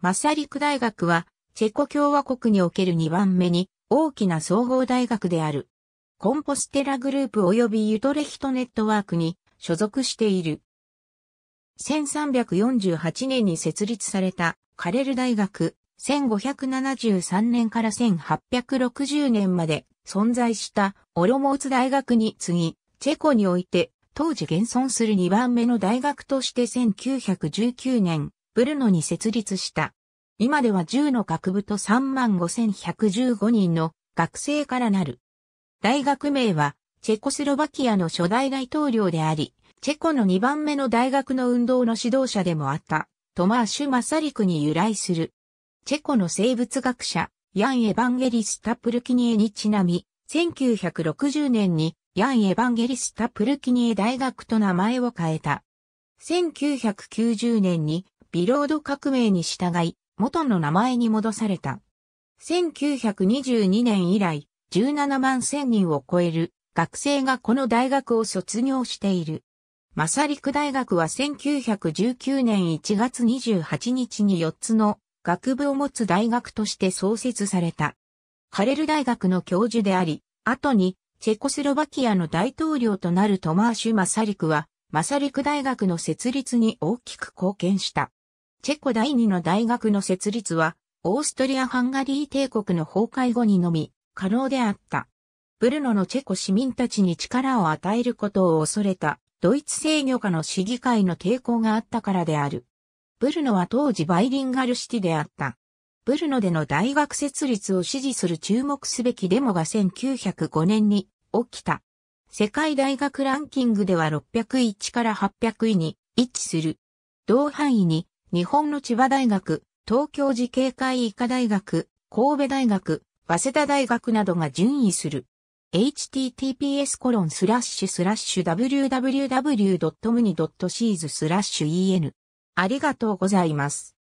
マサリク大学は、チェコ共和国における2番目に大きな総合大学である。コンポステラグループ及びユトレヒトネットワークに所属している。1348年に設立されたカレル大学、1573年から1860年まで存在したオロモーツ大学に次ぎ、チェコにおいて当時現存する2番目の大学として1919年ブルノに設立した。今では10の学部と35,115人の学生からなる。大学名は、チェコスロバキアの初代大統領であり、チェコの2番目の大学の運動の指導者でもあった、トマーシュ・マサリクに由来する。チェコの生物学者、ヤン・エヴァンゲリスタ・プルキニエにちなみ、1960年にヤン・エヴァンゲリスタ・プルキニエ大学と名前を変えた。1990年にビロード革命に従い、元の名前に戻された。1922年以来、17万1000人を超える学生がこの大学を卒業している。マサリク大学は1919年1月28日に4つの学部を持つ大学として創設された。カレル大学の教授であり、後にチェコスロバキアの大統領となるトマーシュ・マサリクは、マサリク大学の設立に大きく貢献した。チェコ第二の大学の設立は、オーストリア・ハンガリー帝国の崩壊後にのみ、可能であった。ブルノのチェコ市民たちに力を与えることを恐れた、ドイツ制御下の市議会の抵抗があったからである。ブルノは当時バイリンガルシティであった。ブルノでの大学設立を支持する注目すべきデモが1905年に起きた。世界大学ランキングでは601から800位に位置する。同範囲に日本の千葉大学、東京慈恵会医科大学、神戸大学、早稲田大学などが順位する。https コロンスラッシュスラッシュ www.muni.cs スラッシュ en ありがとうございます。